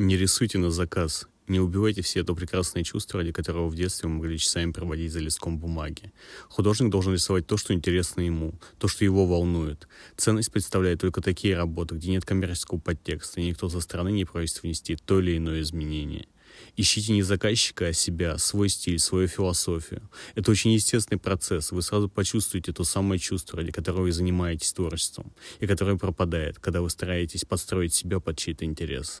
Не рисуйте на заказ. Не убивайте все то прекрасное чувство, ради которого в детстве вы могли часами проводить за листком бумаги. Художник должен рисовать то, что интересно ему, то, что его волнует. Ценность представляет только такие работы, где нет коммерческого подтекста, и никто со стороны не просит внести то или иное изменение. Ищите не заказчика, а себя, свой стиль, свою философию. Это очень естественный процесс. Вы сразу почувствуете то самое чувство, ради которого вы занимаетесь творчеством, и которое пропадает, когда вы стараетесь подстроить себя под чей-то интерес.